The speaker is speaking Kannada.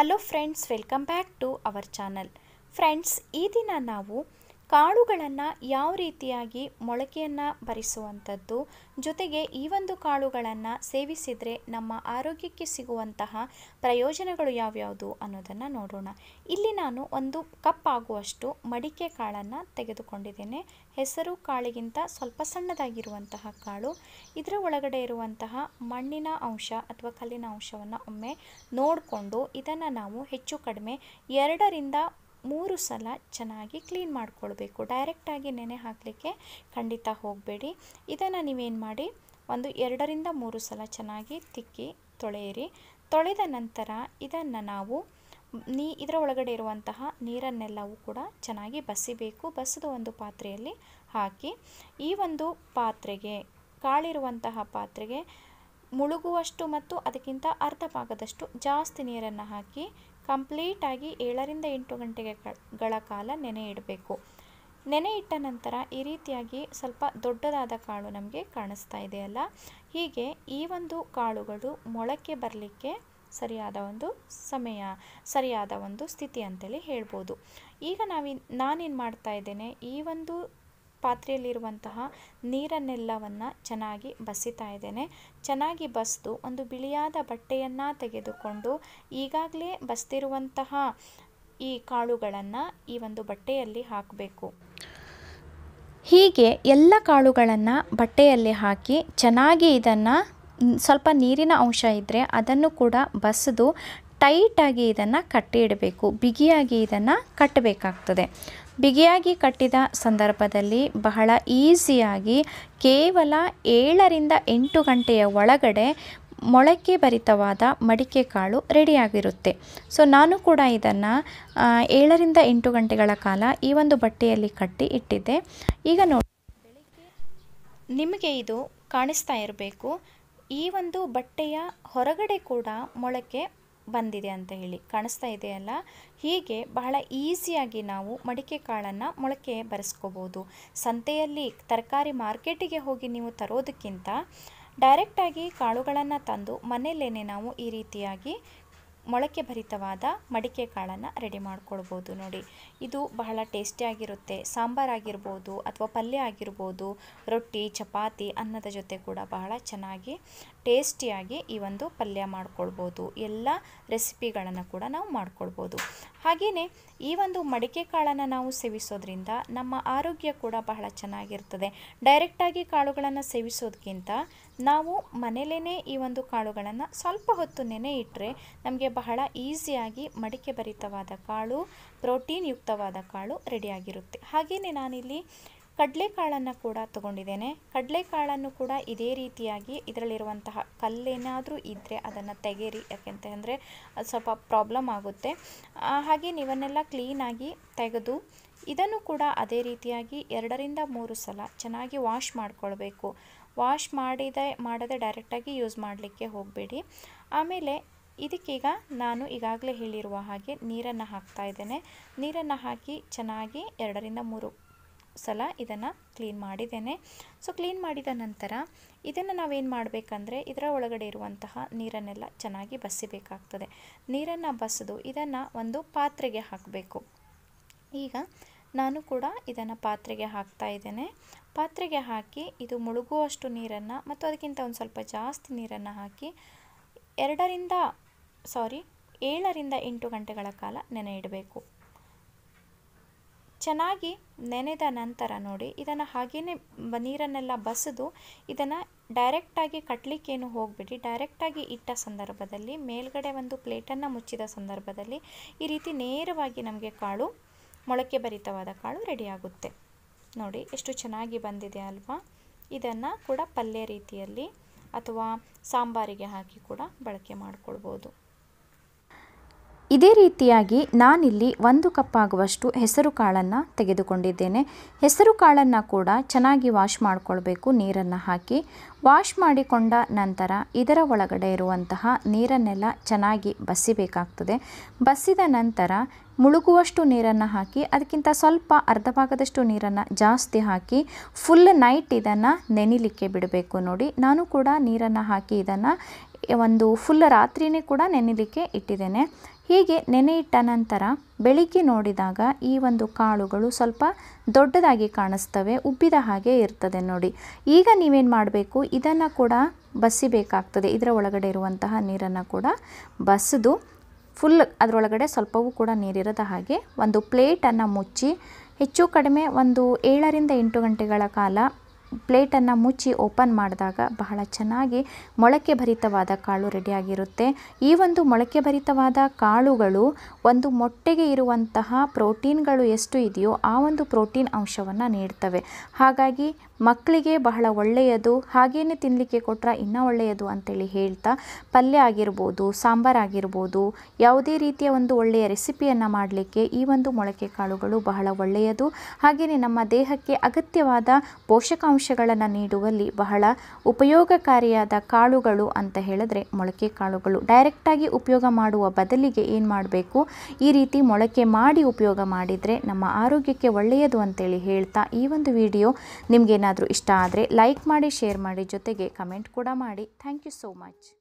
hello friends welcome back to our channel friends ಈ ದಿನ ನಾವು ಕಾಳುಗಳನ್ನು ಯಾವ ರೀತಿಯಾಗಿ ಮೊಳಕೆಯನ್ನು ಭರಿಸುವಂಥದ್ದು ಜೊತೆಗೆ ಈ ಒಂದು ಕಾಳುಗಳನ್ನು ಸೇವಿಸಿದರೆ ನಮ್ಮ ಆರೋಗ್ಯಕ್ಕೆ ಸಿಗುವಂತಹ ಪ್ರಯೋಜನಗಳು ಯಾವ್ಯಾವುದು ಅನ್ನೋದನ್ನು ನೋಡೋಣ ಇಲ್ಲಿ ನಾನು ಒಂದು ಕಪ್ ಆಗುವಷ್ಟು ಮಡಿಕೆ ಕಾಳನ್ನು ತೆಗೆದುಕೊಂಡಿದ್ದೇನೆ ಹೆಸರು ಕಾಳಿಗಿಂತ ಸ್ವಲ್ಪ ಸಣ್ಣದಾಗಿರುವಂತಹ ಕಾಳು ಇದರ ಒಳಗಡೆ ಇರುವಂತಹ ಮಣ್ಣಿನ ಅಂಶ ಅಥವಾ ಕಲ್ಲಿನ ಅಂಶವನ್ನು ಒಮ್ಮೆ ನೋಡಿಕೊಂಡು ಇದನ್ನು ನಾವು ಹೆಚ್ಚು ಕಡಿಮೆ ಎರಡರಿಂದ ಮೂರು ಸಲ ಚೆನ್ನಾಗಿ ಕ್ಲೀನ್ ಮಾಡಿಕೊಳ್ಬೇಕು ಡೈರೆಕ್ಟಾಗಿ ನೆನೆ ಹಾಕಲಿಕ್ಕೆ ಖಂಡಿತ ಹೋಗಬೇಡಿ ಇದನ್ನು ನೀವೇನು ಮಾಡಿ ಒಂದು ಎರಡರಿಂದ ಮೂರು ಸಲ ಚೆನ್ನಾಗಿ ತಿಕ್ಕಿ ತೊಳೆಯಿರಿ ತೊಳೆದ ನಂತರ ಇದನ್ನು ನಾವು ನೀ ಇದರ ಒಳಗಡೆ ಇರುವಂತಹ ನೀರನ್ನೆಲ್ಲವೂ ಕೂಡ ಚೆನ್ನಾಗಿ ಬಸಿಬೇಕು ಬಸಿದು ಒಂದು ಪಾತ್ರೆಯಲ್ಲಿ ಹಾಕಿ ಈ ಒಂದು ಪಾತ್ರೆಗೆ ಕಾಳಿರುವಂತಹ ಪಾತ್ರೆಗೆ ಮುಳುಗುವಷ್ಟು ಮತ್ತು ಅದಕ್ಕಿಂತ ಅರ್ಧ ಭಾಗದಷ್ಟು ಜಾಸ್ತಿ ನೀರನ್ನು ಹಾಕಿ ಕಂಪ್ಲೀಟಾಗಿ ಏಳರಿಂದ ಎಂಟು ಗಂಟೆಗಳ ಕಾಲ ನೆನೆ ಇಡಬೇಕು ನೆನೆ ಇಟ್ಟ ನಂತರ ಈ ರೀತಿಯಾಗಿ ಸ್ವಲ್ಪ ದೊಡ್ಡದಾದ ಕಾಳು ನಮಗೆ ಕಾಣಿಸ್ತಾ ಇದೆಯಲ್ಲ ಹೀಗೆ ಈ ಒಂದು ಕಾಳುಗಳು ಮೊಳಕೆ ಬರಲಿಕ್ಕೆ ಸರಿಯಾದ ಒಂದು ಸಮಯ ಸರಿಯಾದ ಒಂದು ಸ್ಥಿತಿ ಅಂತೇಳಿ ಹೇಳ್ಬೋದು ಈಗ ನಾವಿನ್ ನಾನೇನು ಮಾಡ್ತಾ ಇದ್ದೇನೆ ಈ ಒಂದು ಪಾತ್ರೆಯಲ್ಲಿರುವಂತಹ ನೀರನ್ನೆಲ್ಲವನ್ನು ಚೆನ್ನಾಗಿ ಬಸಿತಾ ಇದ್ದೇನೆ ಚೆನ್ನಾಗಿ ಬಸಿದು ಒಂದು ಬಿಳಿಯಾದ ಬಟ್ಟೆಯನ್ನು ತೆಗೆದುಕೊಂಡು ಈಗಾಗಲೇ ಬಸ್ತಿರುವಂತಹ ಈ ಕಾಳುಗಳನ್ನು ಈ ಒಂದು ಬಟ್ಟೆಯಲ್ಲಿ ಹಾಕಬೇಕು ಹೀಗೆ ಎಲ್ಲ ಕಾಳುಗಳನ್ನು ಬಟ್ಟೆಯಲ್ಲಿ ಹಾಕಿ ಚೆನ್ನಾಗಿ ಇದನ್ನು ಸ್ವಲ್ಪ ನೀರಿನ ಅಂಶ ಇದ್ದರೆ ಅದನ್ನು ಕೂಡ ಬಸಿದು ಟೈಟಾಗಿ ಇದನ್ನು ಕಟ್ಟಿ ಇಡಬೇಕು ಬಿಗಿಯಾಗಿ ಇದನ್ನು ಕಟ್ಟಬೇಕಾಗ್ತದೆ ಬಿಗಿಯಾಗಿ ಕಟ್ಟಿದ ಸಂದರ್ಭದಲ್ಲಿ ಬಹಳ ಈಸಿಯಾಗಿ ಕೇವಲ ಏಳರಿಂದ ಎಂಟು ಗಂಟೆಯ ಒಳಗಡೆ ಮೊಳಕೆ ಭರಿತವಾದ ಮಡಿಕೆ ಕಾಳು ರೆಡಿಯಾಗಿರುತ್ತೆ ಸೊ ನಾನು ಕೂಡ ಇದನ್ನು ಏಳರಿಂದ ಎಂಟು ಗಂಟೆಗಳ ಕಾಲ ಈ ಒಂದು ಬಟ್ಟೆಯಲ್ಲಿ ಕಟ್ಟಿ ಇಟ್ಟಿದ್ದೆ ಈಗ ನೋಡಿ ನಿಮಗೆ ಇದು ಕಾಣಿಸ್ತಾ ಇರಬೇಕು ಈ ಒಂದು ಬಟ್ಟೆಯ ಹೊರಗಡೆ ಕೂಡ ಮೊಳಕೆ ಬಂದಿದೆ ಅಂತ ಹೇಳಿ ಕಾಣಿಸ್ತಾ ಇದೆಯಲ್ಲ ಹೀಗೆ ಬಹಳ ಈಸಿಯಾಗಿ ನಾವು ಮಡಿಕೆ ಕಾಳನ್ನು ಮೊಳಕೆ ಬರೆಸ್ಕೋಬೋದು ಸಂತೆಯಲ್ಲಿ ತರಕಾರಿ ಮಾರ್ಕೆಟಿಗೆ ಹೋಗಿ ನೀವು ತರೋದಕ್ಕಿಂತ ಡೈರೆಕ್ಟಾಗಿ ಕಾಳುಗಳನ್ನು ತಂದು ಮನೆಯಲ್ಲೇ ನಾವು ಈ ರೀತಿಯಾಗಿ ಮೊಳಕೆ ಭರಿತವಾದ ಮಡಿಕೆ ಕಾಳನ್ನು ರೆಡಿ ಮಾಡ್ಕೊಳ್ಬೋದು ನೋಡಿ ಇದು ಬಹಳ ಟೇಸ್ಟಿಯಾಗಿರುತ್ತೆ ಸಾಂಬಾರಾಗಿರ್ಬೋದು ಅಥವಾ ಪಲ್ಯ ಆಗಿರ್ಬೋದು ರೊಟ್ಟಿ ಚಪಾತಿ ಅನ್ನದ ಜೊತೆ ಕೂಡ ಬಹಳ ಚೆನ್ನಾಗಿ ಟೇಸ್ಟಿಯಾಗಿ ಈ ಒಂದು ಪಲ್ಯ ಮಾಡ್ಕೊಳ್ಬೋದು ಎಲ್ಲ ರೆಸಿಪಿಗಳನ್ನು ಕೂಡ ನಾವು ಮಾಡ್ಕೊಳ್ಬೋದು ಹಾಗೆಯೇ ಈ ಒಂದು ಮಡಿಕೆ ಕಾಳನ್ನು ನಾವು ಸೇವಿಸೋದ್ರಿಂದ ನಮ್ಮ ಆರೋಗ್ಯ ಕೂಡ ಬಹಳ ಚೆನ್ನಾಗಿರ್ತದೆ ಡೈರೆಕ್ಟಾಗಿ ಕಾಳುಗಳನ್ನು ಸೇವಿಸೋದಕ್ಕಿಂತ ನಾವು ಮನೇಲೇ ಈ ಒಂದು ಕಾಳುಗಳನ್ನು ಸ್ವಲ್ಪ ಹೊತ್ತು ನೆನೆ ಇಟ್ಟರೆ ನಮಗೆ ಬಹಳ ಈಸಿಯಾಗಿ ಮಡಿಕೆ ಭರಿತವಾದ ಕಾಳು ಪ್ರೋಟೀನ್ ಯುಕ್ತವಾದ ಕಾಳು ರೆಡಿಯಾಗಿರುತ್ತೆ ಹಾಗೆಯೇ ನಾನಿಲ್ಲಿ ಕಡಲೆಕಾಳನ್ನು ಕೂಡ ತಗೊಂಡಿದ್ದೇನೆ ಕಡಲೆಕಾಳನ್ನು ಕೂಡ ಇದೇ ರೀತಿಯಾಗಿ ಇದರಲ್ಲಿರುವಂತಹ ಕಲ್ಲೇನಾದರೂ ಇದ್ದರೆ ಅದನ್ನು ತೆಗೆರಿ ಯಾಕೆಂತ ಅಂದರೆ ಅದು ಸ್ವಲ್ಪ ಪ್ರಾಬ್ಲಮ್ ಆಗುತ್ತೆ ಹಾಗೆ ನೀವನ್ನೆಲ್ಲ ಕ್ಲೀನಾಗಿ ತೆಗೆದು ಇದನ್ನು ಕೂಡ ಅದೇ ರೀತಿಯಾಗಿ ಎರಡರಿಂದ ಮೂರು ಸಲ ಚೆನ್ನಾಗಿ ವಾಶ್ ಮಾಡಿಕೊಳ್ಬೇಕು ವಾಶ್ ಮಾಡಿದೆ ಮಾಡದೆ ಡೈರೆಕ್ಟಾಗಿ ಯೂಸ್ ಮಾಡಲಿಕ್ಕೆ ಹೋಗಬೇಡಿ ಆಮೇಲೆ ಇದಕ್ಕೀಗ ನಾನು ಈಗಾಗಲೇ ಹೇಳಿರುವ ಹಾಗೆ ನೀರನ್ನು ಹಾಕ್ತಾ ಇದ್ದೇನೆ ನೀರನ್ನು ಹಾಕಿ ಚೆನ್ನಾಗಿ ಎರಡರಿಂದ ಮೂರು ಸಲ ಇದನ್ನು ಕ್ಲೀನ್ ಮಾಡಿದ್ದೇನೆ ಸೊ ಕ್ಲೀನ್ ಮಾಡಿದ ನಂತರ ಇದನ್ನು ನಾವೇನು ಮಾಡಬೇಕಂದ್ರೆ ಇದರ ಒಳಗಡೆ ಇರುವಂತಹ ನೀರನ್ನೆಲ್ಲ ಚೆನ್ನಾಗಿ ಬಸಿಬೇಕಾಗ್ತದೆ ನೀರನ್ನು ಬಸಿದು ಇದನ್ನು ಒಂದು ಪಾತ್ರೆಗೆ ಹಾಕಬೇಕು ಈಗ ನಾನು ಕೂಡ ಇದನ್ನು ಪಾತ್ರೆಗೆ ಹಾಕ್ತಾ ಇದ್ದೇನೆ ಪಾತ್ರೆಗೆ ಹಾಕಿ ಇದು ಮುಳುಗುವಷ್ಟು ನೀರನ್ನು ಮತ್ತು ಅದಕ್ಕಿಂತ ಒಂದು ಸ್ವಲ್ಪ ಜಾಸ್ತಿ ನೀರನ್ನು ಹಾಕಿ ಎರಡರಿಂದ ಸಾರಿ ಏಳರಿಂದ ಎಂಟು ಗಂಟೆಗಳ ಕಾಲ ನೆನೆ ಇಡಬೇಕು ಚೆನ್ನಾಗಿ ನೆನೆದ ನಂತರ ನೋಡಿ ಇದನ್ನು ಹಾಗೆಯೇ ನೀರನ್ನೆಲ್ಲ ಬಸಿದು ಇದನ್ನು ಡೈರೆಕ್ಟಾಗಿ ಕಟ್ಟಲಿಕ್ಕೇನು ಹೋಗಬೇಡಿ ಡೈರೆಕ್ಟಾಗಿ ಇಟ್ಟ ಸಂದರ್ಭದಲ್ಲಿ ಮೇಲ್ಗಡೆ ಒಂದು ಪ್ಲೇಟನ್ನು ಮುಚ್ಚಿದ ಸಂದರ್ಭದಲ್ಲಿ ಈ ರೀತಿ ನೇರವಾಗಿ ನಮಗೆ ಕಾಳು ಮೊಳಕೆ ಭರಿತವಾದ ಕಾಳು ರೆಡಿಯಾಗುತ್ತೆ ನೋಡಿ ಎಷ್ಟು ಚೆನ್ನಾಗಿ ಬಂದಿದೆ ಅಲ್ವಾ ಇದನ್ನು ಕೂಡ ಪಲ್ಯ ರೀತಿಯಲ್ಲಿ ಅಥವಾ ಸಾಂಬಾರಿಗೆ ಹಾಕಿ ಕೂಡ ಬಳಕೆ ಮಾಡಿಕೊಳ್ಬೋದು ಇದೇ ರೀತಿಯಾಗಿ ನಾನಿಲ್ಲಿ ಒಂದು ಕಪ್ಪಾಗುವಷ್ಟು ಆಗುವಷ್ಟು ಹೆಸರು ಕಾಳನ್ನು ತೆಗೆದುಕೊಂಡಿದ್ದೇನೆ ಹೆಸರು ಕಾಳನ್ನು ಕೂಡ ಚೆನ್ನಾಗಿ ವಾಶ್ ಮಾಡಿಕೊಳ್ಬೇಕು ನೀರನ್ನು ಹಾಕಿ ವಾಶ್ ಮಾಡಿಕೊಂಡ ನಂತರ ಇದರ ಒಳಗಡೆ ಇರುವಂತಹ ನೀರನ್ನೆಲ್ಲ ಚೆನ್ನಾಗಿ ಬಸಿಬೇಕಾಗ್ತದೆ ಬಸಿದ ನಂತರ ಮುಳುಗುವಷ್ಟು ನೀರನ್ನು ಹಾಕಿ ಅದಕ್ಕಿಂತ ಸ್ವಲ್ಪ ಅರ್ಧ ಭಾಗದಷ್ಟು ನೀರನ್ನು ಜಾಸ್ತಿ ಹಾಕಿ ಫುಲ್ ನೈಟ್ ಇದನ್ನು ನೆನಿಲಿಕ್ಕೆ ಬಿಡಬೇಕು ನೋಡಿ ನಾನು ಕೂಡ ನೀರನ್ನು ಹಾಕಿ ಇದನ್ನು ಒಂದು ಫುಲ್ ರಾತ್ರಿನೇ ಕೂಡ ನೆನೆಲಿಕ್ಕೆ ಇಟ್ಟಿದ್ದೇನೆ ಹೀಗೆ ನೆನೆ ಇಟ್ಟ ನಂತರ ಬೆಳಿಗ್ಗೆ ನೋಡಿದಾಗ ಈ ಒಂದು ಕಾಳುಗಳು ಸ್ವಲ್ಪ ದೊಡ್ಡದಾಗಿ ಕಾಣಿಸ್ತವೆ ಉಬ್ಬಿದ ಹಾಗೆ ಇರ್ತದೆ ನೋಡಿ ಈಗ ನೀವೇನು ಮಾಡಬೇಕು ಇದನ್ನು ಕೂಡ ಬಸಿಬೇಕಾಗ್ತದೆ ಇದರ ಒಳಗಡೆ ಇರುವಂತಹ ನೀರನ್ನು ಕೂಡ ಬಸಿದು ಫುಲ್ ಅದರೊಳಗಡೆ ಸ್ವಲ್ಪವೂ ಕೂಡ ನೀರಿರದ ಹಾಗೆ ಒಂದು ಪ್ಲೇಟನ್ನು ಮುಚ್ಚಿ ಹೆಚ್ಚು ಕಡಿಮೆ ಒಂದು ಏಳರಿಂದ ಎಂಟು ಗಂಟೆಗಳ ಕಾಲ ಪ್ಲೇಟನ್ನು ಮುಚ್ಚಿ ಓಪನ್ ಮಾಡಿದಾಗ ಬಹಳ ಚೆನ್ನಾಗಿ ಮೊಳಕೆ ಭರಿತವಾದ ಕಾಳು ರೆಡಿಯಾಗಿರುತ್ತೆ ಈ ಒಂದು ಮೊಳಕೆ ಭರಿತವಾದ ಕಾಳುಗಳು ಒಂದು ಮೊಟ್ಟೆಗೆ ಇರುವಂತಹ ಪ್ರೋಟೀನ್ಗಳು ಎಷ್ಟು ಇದೆಯೋ ಆ ಒಂದು ಪ್ರೋಟೀನ್ ಅಂಶವನ್ನು ನೀಡ್ತವೆ ಹಾಗಾಗಿ ಮಕ್ಕಳಿಗೆ ಬಹಳ ಒಳ್ಳೆಯದು ಹಾಗೇನೆ ತಿನ್ನಲಿಕ್ಕೆ ಕೊಟ್ಟರೆ ಇನ್ನೂ ಒಳ್ಳೆಯದು ಅಂತೇಳಿ ಹೇಳ್ತಾ ಪಲ್ಯ ಆಗಿರ್ಬೋದು ಆಗಿರ್ಬೋದು ಯಾವುದೇ ರೀತಿಯ ಒಂದು ಒಳ್ಳೆಯ ರೆಸಿಪಿಯನ್ನು ಮಾಡಲಿಕ್ಕೆ ಈ ಒಂದು ಮೊಳಕೆ ಕಾಳುಗಳು ಬಹಳ ಒಳ್ಳೆಯದು ಹಾಗೆಯೇ ನಮ್ಮ ದೇಹಕ್ಕೆ ಅಗತ್ಯವಾದ ಪೋಷಕಾಂಶ ಅಂಶಗಳನ್ನು ನೀಡುವಲ್ಲಿ ಬಹಳ ಉಪಯೋಗಕಾರಿಯಾದ ಕಾಳುಗಳು ಅಂತ ಹೇಳಿದ್ರೆ ಮೊಳಕೆ ಕಾಳುಗಳು ಡೈರೆಕ್ಟಾಗಿ ಉಪಯೋಗ ಮಾಡುವ ಬದಲಿಗೆ ಏನು ಮಾಡಬೇಕು ಈ ರೀತಿ ಮೊಳಕೆ ಮಾಡಿ ಉಪಯೋಗ ಮಾಡಿದರೆ ನಮ್ಮ ಆರೋಗ್ಯಕ್ಕೆ ಒಳ್ಳೆಯದು ಅಂತೇಳಿ ಹೇಳ್ತಾ ಈ ಒಂದು ವಿಡಿಯೋ ನಿಮಗೇನಾದರೂ ಇಷ್ಟ ಆದರೆ ಲೈಕ್ ಮಾಡಿ ಶೇರ್ ಮಾಡಿ ಜೊತೆಗೆ ಕಮೆಂಟ್ ಕೂಡ ಮಾಡಿ ಥ್ಯಾಂಕ್ ಯು ಸೋ ಮಚ್